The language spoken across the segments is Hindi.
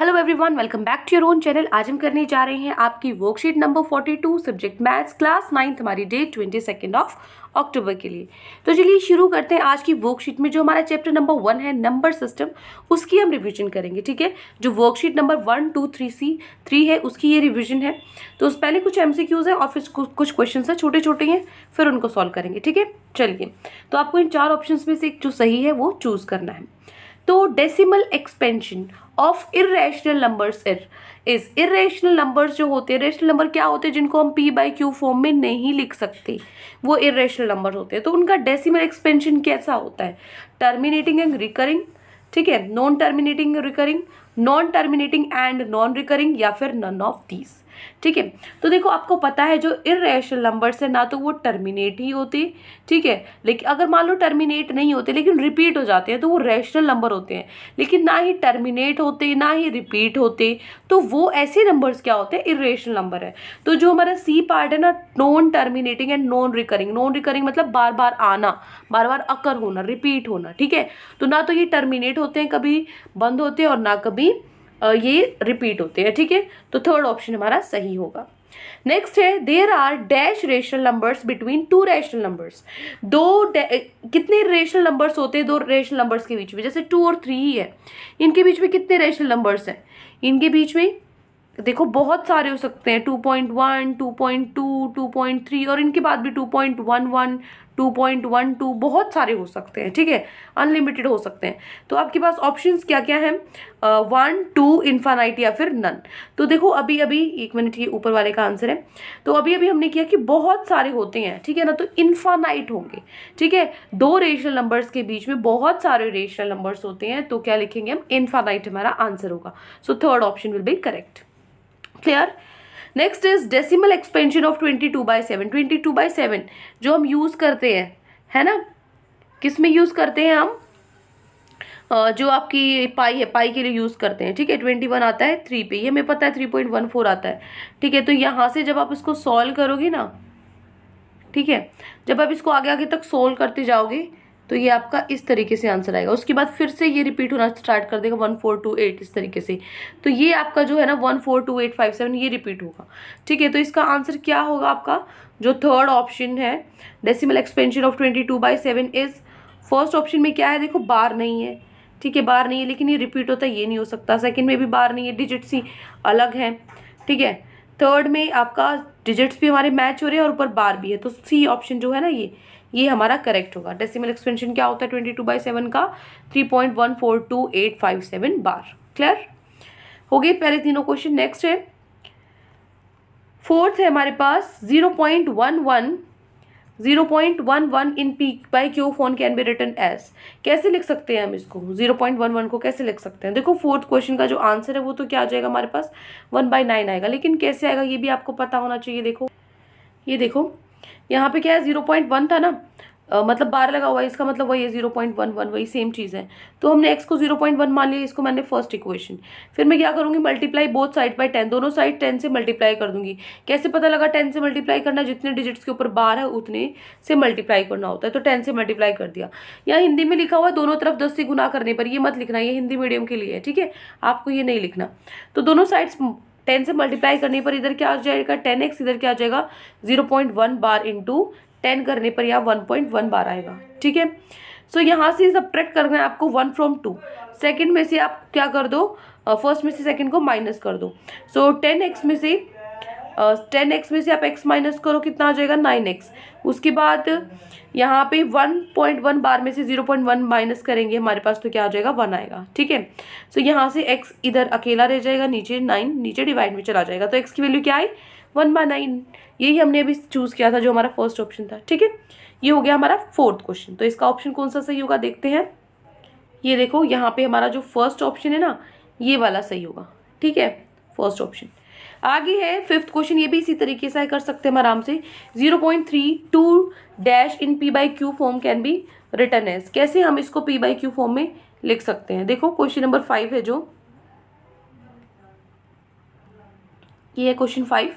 hello everyone welcome back to your own channel आज हम करने जा रहे हैं आपकी worksheet number 42 subject maths class ninth हमारी date twenty second of October के लिए तो चलिए शुरू करते हैं आज की वर्कशीट में जो हमारा चैप्टर नंबर वन है नंबर सिस्टम उसकी हम रिविजन करेंगे ठीक है जो worksheet number one two three C three है उसकी ये रिविजन है तो उस पहले कुछ एम है और फिर कुछ क्वेश्चन है छोटे छोटे हैं फिर उनको सॉल्व करेंगे ठीक है चलिए तो आपको इन चार ऑप्शन में से जो सही है वो चूज़ करना है तो decimal expansion of irrational numbers is irrational numbers जो होते हैं रेशनल नंबर क्या होते हैं जिनको हम पी बाई क्यू फॉर्म में नहीं लिख सकते वो इरेशनल नंबर होते हैं तो उनका डेसिमल एक्सपेंशन कैसा होता है टर्मिनेटिंग एंड रिकरिंग ठीक है non terminating recurring non terminating and non recurring या फिर नन ऑफ दीज ठीक है तो देखो आपको पता है जो इेशनल नंबर्स है ना तो वो टर्मिनेट ही होते ठीक है लेकिन अगर मान लो टर्मिनेट नहीं होते लेकिन रिपीट हो जाते हैं तो वो रैशनल नंबर होते हैं लेकिन ना ही टर्मिनेट होते ना ही रिपीट होते तो वो ऐसे नंबर्स क्या होते हैं इेशनल नंबर है तो जो हमारा सी पार्ट है ना non terminating and non recurring non recurring मतलब बार बार आना बार बार अकर होना रिपीट होना ठीक है तो ना तो ये टर्मिनेट होते हैं कभी बंद होते हैं और ना कभी ये रिपीट होते हैं ठीक है तो थर्ड ऑप्शन हमारा सही होगा नेक्स्ट है there are dash rational numbers between two rational numbers दो कितने रेशनल नंबर्स होते हैं दो रेशनल नंबर्स के बीच में जैसे टू और थ्री ही है इनके बीच में कितने रेशनल नंबर्स हैं इनके बीच में देखो बहुत सारे हो सकते हैं two point one two point two two point three और इनके बाद भी two point one one two point one two बहुत सारे हो सकते हैं ठीक है अनलिमिटेड हो सकते हैं तो आपके पास ऑप्शंस क्या क्या हैं वन टू इन्फानाइट या फिर नन तो देखो अभी अभी एक मिनट ये ऊपर वाले का आंसर है तो अभी अभी हमने किया कि बहुत सारे होते हैं ठीक है ना तो इन्फानाइट होंगे ठीक है दो रेशनल नंबर्स के बीच में बहुत सारे रेशनल नंबर्स होते हैं तो क्या लिखेंगे हम इन्फानाइट हमारा आंसर होगा so third option will be correct clear next is decimal expansion of twenty two by seven twenty two by seven जो हम यूज़ करते हैं है ना किस में यूज़ करते हैं हम जो आपकी पाई है पाई के लिए यूज़ करते हैं ठीक है ट्वेंटी वन आता है थ्री पे ये हमें पता है थ्री पॉइंट वन फोर आता है ठीक है तो यहाँ से जब आप इसको सॉल्व करोगे ना ठीक है जब आप इसको आगे आगे तक सोल्व करते जाओगे तो ये आपका इस तरीके से आंसर आएगा उसके बाद फिर से ये रिपीट होना स्टार्ट कर देगा वन फोर टू एट इस तरीके से तो ये आपका जो है ना one four two eight five seven ये रिपीट होगा ठीक है तो इसका आंसर क्या होगा आपका जो थर्ड ऑप्शन है decimal expansion of twenty two by seven is first option में क्या है देखो बार नहीं है ठीक है बार नहीं है लेकिन ये रिपीट होता है ये नहीं हो सकता सेकेंड में भी बार नहीं है डिजिट्स ही अलग हैं ठीक है थर्ड में आपका डिजिट्स भी हमारे मैच हो रहे हैं और ऊपर बार भी है तो सी ऑप्शन जो है ना ये ये हमारा करेक्ट होगा डेसिमल एक्सपेंशन क्या होता है ट्वेंटी टू बाई सेवन का three point one four two eight five seven bar clear हो गए पहले तीनों क्वेश्चन नेक्स्ट है फोर्थ है हमारे पास zero point one one zero point one one in p by q form can be written as कैसे लिख सकते हैं हम इसको जीरो पॉइंट वन वन को कैसे लिख सकते हैं देखो फोर्थ क्वेश्चन का जो आंसर है वो तो क्या आ जाएगा हमारे पास वन बाई नाइन आएगा लेकिन कैसे आएगा ये भी आपको पता होना चाहिए देखो ये देखो यहाँ पे क्या है ज़ीरो पॉइंट वन था ना आ, मतलब बार लगा हुआ है इसका मतलब वही है ज़ीरो पॉइंट वन वन वही सेम चीज़ है तो हमने एक्स को ज़ीरो पॉइंट वन मान लिया इसको मैंने फर्स्ट इक्वेशन फिर मैं क्या करूँगी multiply both side by ten दोनों साइड टेन से मल्टीप्लाई कर दूंगी कैसे पता लगा टेन से मल्टीप्लाई करना जितने डिजिट्स के ऊपर बार है उतने से मल्टीप्लाई करना होता है तो टेन से मल्टीप्लाई कर दिया यहाँ हिंदी में लिखा हुआ है दोनों तरफ दस से गुना करने पर ये मत लिखना ये हिंदी मीडियम के लिए है ठीक है आपको ये नहीं लिखना तो दोनों साइड्स टेन से मल्टीप्लाई करने पर इधर क्या हो जाएगा टेन एक्स इधर क्या हो जाएगा zero point one bar into ten करने पर यहाँ वन पॉइंट वन बार आएगा ठीक है सो यहाँ से सब ट्रैक करना है आपको वन फ्रॉम टू सेकेंड में से आप क्या कर दो फर्स्ट में से सेकेंड को माइनस कर दो सो टेन एक्स में से टेन एक्स में से आप एक्स माइनस करो कितना आ जाएगा नाइन एक्स उसके बाद यहाँ पे वन पॉइंट वन बार में से जीरो पॉइंट वन माइनस करेंगे हमारे पास तो क्या आ जाएगा वन आएगा ठीक है सो यहाँ से एक्स इधर अकेला रह जाएगा नीचे नाइन नीचे डिवाइड में चला जाएगा तो एक्स की वैल्यू क्या आई वन बाय नाइन यही हमने अभी चूज़ किया था जो हमारा फर्स्ट ऑप्शन था ठीक है ये हो गया हमारा फोर्थ क्वेश्चन तो इसका ऑप्शन कौन सा सही होगा देखते हैं ये देखो यहाँ पे हमारा जो फर्स्ट ऑप्शन है ना ये वाला सही होगा ठीक है फर्स्ट ऑप्शन आगे है फिफ्थ क्वेश्चन ये भी इसी तरीके से कर सकते हैं हम आराम से zero point three two dash in p by q form can be written as कैसे हम इसको पी बाई क्यू फॉर्म में लिख सकते हैं देखो क्वेश्चन नंबर फाइव है जो ये है क्वेश्चन फाइव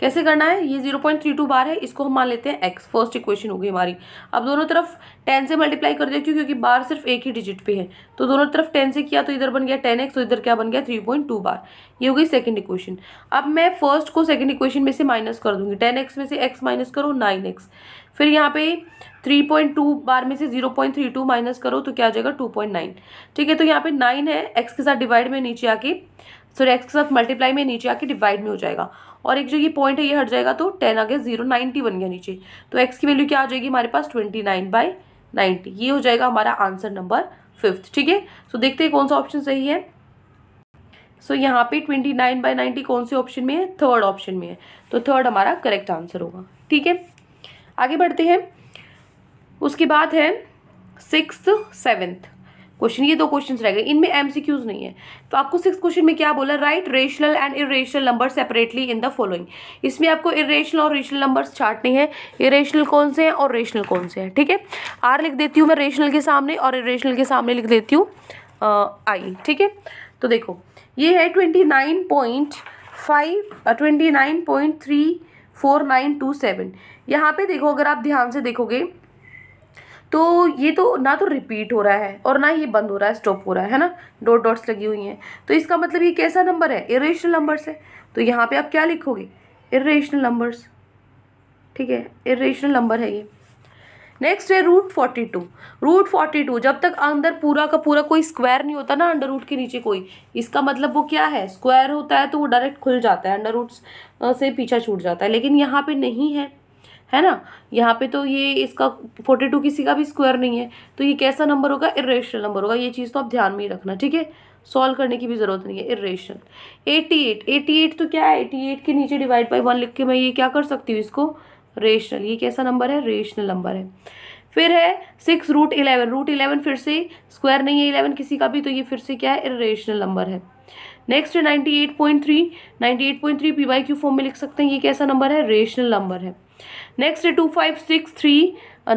कैसे करना है ये zero point three two bar है इसको हम मान लेते हैं एक्स फर्स्ट इक्वेशन होगी हमारी अब दोनों तरफ टेन से मल्टीप्लाई कर देती हूँ क्योंकि बार सिर्फ एक ही डिजिट पे है तो दोनों तरफ टेन से किया तो इधर बन गया टेन एक्स तो इधर क्या बन गया थ्री पॉइंट टू बार ये हो गई सेकेंड इक्वेशन अब मैं फर्स्ट को सेकेंड इक्वेशन में से माइनस कर दूंगी टेन एक्स में से एक्स माइनस करो नाइन एक्स फिर यहाँ पे थ्री पॉइंट टू बार में से zero point three two minus करो तो क्या आ जाएगा टू पॉइंट नाइन ठीक है तो यहाँ पे नाइन है एक्स के साथ डिवाइड में नीचे आके सो एक्स के साथ मल्टीप्लाई में नीचे आके डिवाइड में हो जाएगा और एक जो ये पॉइंट है ये हट जाएगा तो टेन आ गया जीरो नाइन्टी बन गया नीचे तो एक्स की वैल्यू क्या आ जाएगी हमारे पास ट्वेंटी नाइन बाई नाइन्टी ये हो जाएगा हमारा आंसर नंबर फिफ्थ ठीक है सो देखते हैं कौन सा ऑप्शन सही है सो so, यहाँ पे ट्वेंटी नाइन बाई नाइन्टी कौन से ऑप्शन में है थर्ड ऑप्शन में है तो थर्ड हमारा करेक्ट आंसर होगा ठीक है आगे बढ़ते हैं उसके बाद है सिक्स सेवेंथ क्वेश्चन ये दो क्वेश्चन रह गए इनमें एम नहीं है तो आपको सिक्स क्वेश्चन में क्या बोला write rational and irrational number separately in the following इसमें आपको इरेशनल और रेशनल नंबर छाटने हैं इरेशनल कौन से हैं और रेशनल कौन से हैं ठीक है आर लिख देती हूँ मैं रेशनल के सामने और इरेशनल के सामने लिख देती हूँ आई ठीक है तो देखो ये है twenty nine point five twenty nine point three four nine two seven यहाँ पे देखो अगर आप ध्यान से देखोगे तो ये तो ना तो रिपीट हो रहा है और ना ही बंद हो रहा है स्टॉप हो रहा है ना डॉट डॉट्स लगी हुई हैं तो इसका मतलब ये कैसा नंबर है इरेशनल नंबर्स है तो यहाँ पे आप क्या लिखोगे इरेशनल नंबर्स ठीक है इरेशनल नंबर है ये नेक्स्ट है root forty two root forty two जब तक अंदर पूरा का पूरा कोई स्क्वायर नहीं होता ना अंडर रूट के नीचे कोई इसका मतलब वो क्या है स्क्वायर होता है तो वो डायरेक्ट खुल जाता है अंडर रूट से पीछा छूट जाता है लेकिन यहाँ पे नहीं है है ना यहाँ पे तो ये इसका फोर्टी टू किसी का भी स्क्वायर नहीं है तो ये कैसा नंबर होगा इरेशनल नंबर होगा ये चीज़ तो आप ध्यान में ही रखना ठीक है सॉल्व करने की भी ज़रूरत नहीं है irrational eighty eight eighty eight तो क्या है एटी एट के नीचे डिवाइड बाई वन लिख के मैं ये क्या कर सकती हूँ इसको रेशनल ये कैसा नंबर है रेशनल नंबर है फिर है six root eleven root eleven फिर से स्क्वायर नहीं है इलेवन किसी का भी तो ये फिर से क्या है इरेशनल नंबर है नेक्स्ट है ninety eight point three ninety eight point three p by q form में लिख सकते हैं ये कैसा नंबर है रेशनल नंबर है नेक्स्ट है two five six three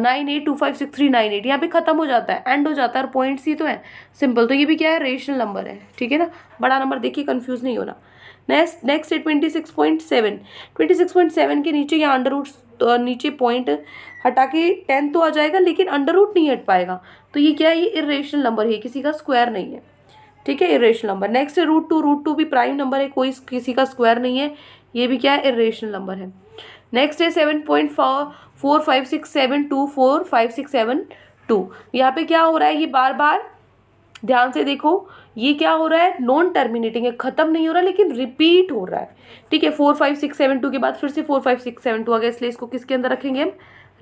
nine eight two five six three nine eight यहाँ पे खत्म हो जाता है एंड हो जाता है और पॉइंट्स ही तो है सिंपल तो ये भी क्या है रेशनल नंबर है ठीक है ना बड़ा नंबर देखिए कन्फ्यूज नहीं होना नेक्स्ट नेक्स्ट है twenty six point seven twenty six point seven के नीचे यहाँ अंडर रूट तो नीचे पॉइंट हटा के टेन तो आ जाएगा लेकिन अंडर रूट नहीं हट पाएगा तो ये क्या है ये इरेशनल नंबर है किसी का स्क्वायर नहीं है ठीक है इरेशनल नंबर नेक्स्ट है रूट टू रूट टू भी प्राइम नंबर है कोई किसी का स्क्वायर नहीं है ये भी क्या है इरेशनल नंबर है नेक्स्ट है seven point four five six seven two four five six seven two यहाँ पे क्या हो रहा है ये बार बार ध्यान से देखो ये क्या हो रहा है नॉन टर्मिनेटिंग है खत्म नहीं हो रहा लेकिन रिपीट हो रहा है ठीक है four five six seven two के बाद फिर से four five six seven two आ गया इसलिए इसको किसके अंदर रखेंगे हम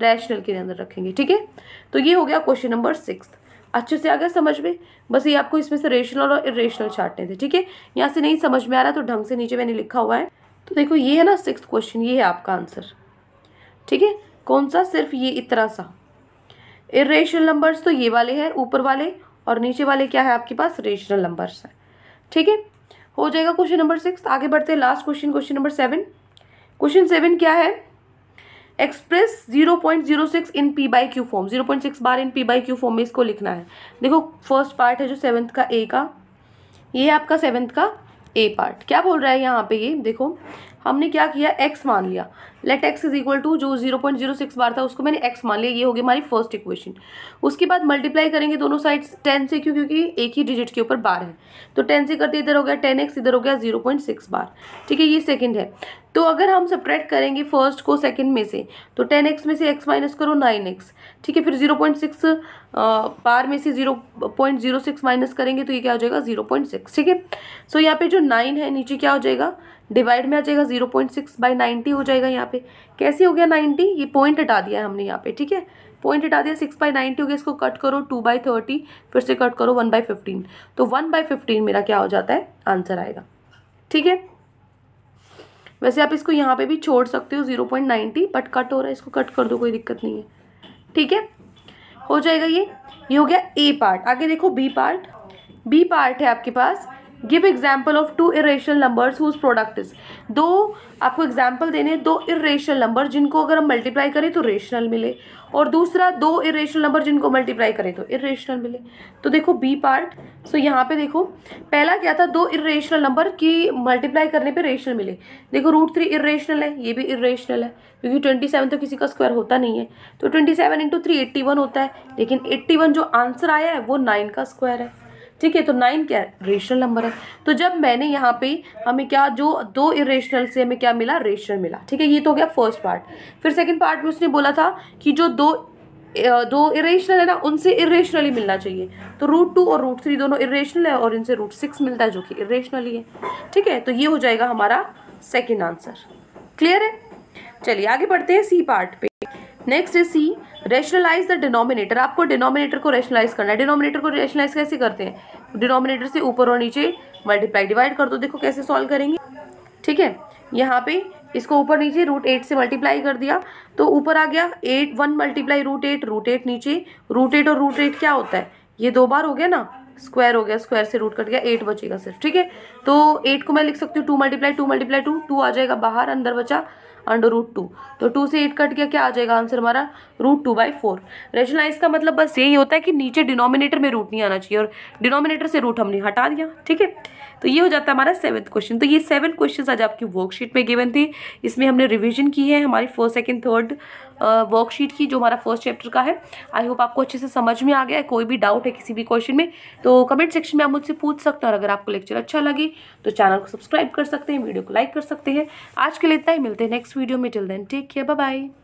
रैशनल के अंदर रखेंगे ठीक है तो ये हो गया क्वेश्चन नंबर सिक्स अच्छे से आ गया समझ में बस ये आपको इसमें से रेशनल और इरेशनल छाटने थे ठीक है यहाँ से नहीं समझ में आ रहा तो ढंग से नीचे मैंने लिखा हुआ है तो देखो ये है ना सिक्स क्वेश्चन ये है आपका आंसर ठीक है कौन सा सिर्फ ये इतना सा इेशनल नंबर्स तो ये वाले हैं ऊपर वाले और नीचे वाले क्या है आपके पास रेशनल नंबर्स हैं ठीक है हो जाएगा क्वेश्चन नंबर सिक्स आगे बढ़ते हैं last question question number seven question seven क्या है express zero point zero six in p by q form zero point six bar in p by q form में इसको लिखना है देखो फर्स्ट पार्ट है जो सेवन्थ का ए का ये है आपका सेवन्थ का ए पार्ट क्या बोल रहा है यहाँ पे ये देखो हमने क्या किया एक्स मान लिया let x is equal to जो zero point zero six bar था उसको मैंने एक्स मान लिया ये होगी हमारी फर्स्ट इक्वेशन उसके बाद मल्टीप्लाई करेंगे दोनों साइड टेन से क्यों क्योंकि एक ही डिजिट के ऊपर बार है तो टेन से करते इधर हो गया टेन एक्स इधर हो गया जीरो पॉइंट सिक्स बार ठीक है ये सेकेंड है तो अगर हम सप्रैक्ट करेंगे फर्स्ट को सेकंड में से तो टेन एक्स में से एक्स माइनस करो नाइन एक्स ठीक है फिर जीरो पॉइंट सिक्स बार में से zero point zero six minus करेंगे तो ये क्या हो जाएगा जीरो पॉइंट सिक्स ठीक है सो यहाँ पे जो नाइन है नीचे क्या हो जाएगा डिवाइड में आ जाएगा zero point six by ninety हो जाएगा यहाँ पे कैसे हो गया नाइन्टी ये पॉइंट हटा दिया है हमने यहाँ पे ठीक है पॉइंट हटा दिया सिक्स बाई नाइन्टी हो गया इसको कट करो टू बाई थर्टी फिर से कट करो वन बाई फिफ्टीन तो वन बाई फिफ्टीन मेरा क्या हो जाता है आंसर आएगा ठीक है वैसे आप इसको यहाँ पे भी छोड़ सकते हो zero point ninety but cut हो रहा है इसको कट कर दो कोई दिक्कत नहीं है ठीक है हो जाएगा ये ये हो गया ए पार्ट आगे देखो बी पार्ट बी पार्ट है आपके पास give example of two irrational numbers whose product is दो आपको एग्जाम्पल देने दो इेशनल नंबर जिनको अगर हम मल्टीप्लाई करें तो रेशनल मिले और दूसरा दो इेशनल नंबर जिनको मल्टीप्लाई करें तो इेशनल मिले तो देखो बी पार्ट सो यहाँ पे देखो पहला क्या था दो इेशनल नंबर की मल्टीप्लाई करने पे रेशनल मिले देखो रूट थ्री इेशनल है ये भी इेशनल है क्योंकि ट्वेंटी सेवन तो किसी का स्क्वायर होता नहीं है तो twenty seven into three eighty one होता है लेकिन एट्टी वन जो आंसर आया है वो नाइन का स्क्वायर है ठीक है तो नाइन क्या रेशनल नंबर है तो जब मैंने यहाँ पे हमें क्या जो दो इरेशनल से हमें क्या मिला रेशनल मिला ठीक है ये तो हो गया फर्स्ट पार्ट फिर सेकेंड पार्ट में उसने बोला था कि जो दो दो इरेशनल है ना उनसे इरेशनली मिलना चाहिए तो रूट टू और रूट थ्री दोनों इरेशनल है और इनसे रूट सिक्स मिलता है जो कि इरेशनली है ठीक है तो ये हो जाएगा हमारा सेकेंड आंसर क्लियर है चलिए आगे बढ़ते हैं सी पार्ट पे नेक्स्ट है सी रेशनलाइज द डिनोमिनेटर आपको डिनोमिनेटर को रेशनलाइज करना है डिनोमिनेटर को रेशनलाइज कैसे करते हैं डिनोमिनेटर से ऊपर और नीचे मल्टीप्लाई डिवाइड कर दो देखो कैसे सॉल्व करेंगे ठीक है यहाँ पे इसको ऊपर नीचे रूट एट से मल्टीप्लाई कर दिया तो ऊपर आ गया eight one multiply root eight root eight नीचे रूट एट और रूट एट क्या होता है ये दो बार हो गया ना स्क्वायर हो गया स्क्वायर से रूट कट गया एट बचेगा सिर्फ ठीक है तो एट को मैं लिख सकती हूँ two multiply two multiply two two आ जाएगा बाहर अंदर बचा अंडर रूट टू तो टू से एट कट गया क्या आ जाएगा आंसर हमारा root two by four rationalize का मतलब बस यही होता है कि नीचे डिनोमिनेटर में रूट नहीं आना चाहिए और डिनोमिनेटर से रूट हमने हटा दिया ठीक है तो ये हो जाता है हमारा सेवन्थ क्वेश्चन तो ये सेवन क्वेश्चन आज आपकी वर्कशीट में गिवन थी इसमें हमने रिविजन की है हमारी फर्स्ट सेकेंड थर्ड वर्कशीट की जो हमारा फर्स्ट चैप्टर का है आई होप आपको अच्छे से समझ में आ गया है कोई भी डाउट है किसी भी क्वेश्चन में तो कमेंट सेक्शन में आप मुझसे पूछ सकते हैं और अगर आपको लेक्चर अच्छा लगे तो चैनल को सब्सक्राइब कर सकते हैं वीडियो को लाइक कर सकते हैं आज के लिए इतना ही मिलते हैं नेक्स्ट नेक्स्ट वीडियो में till then take care bye bye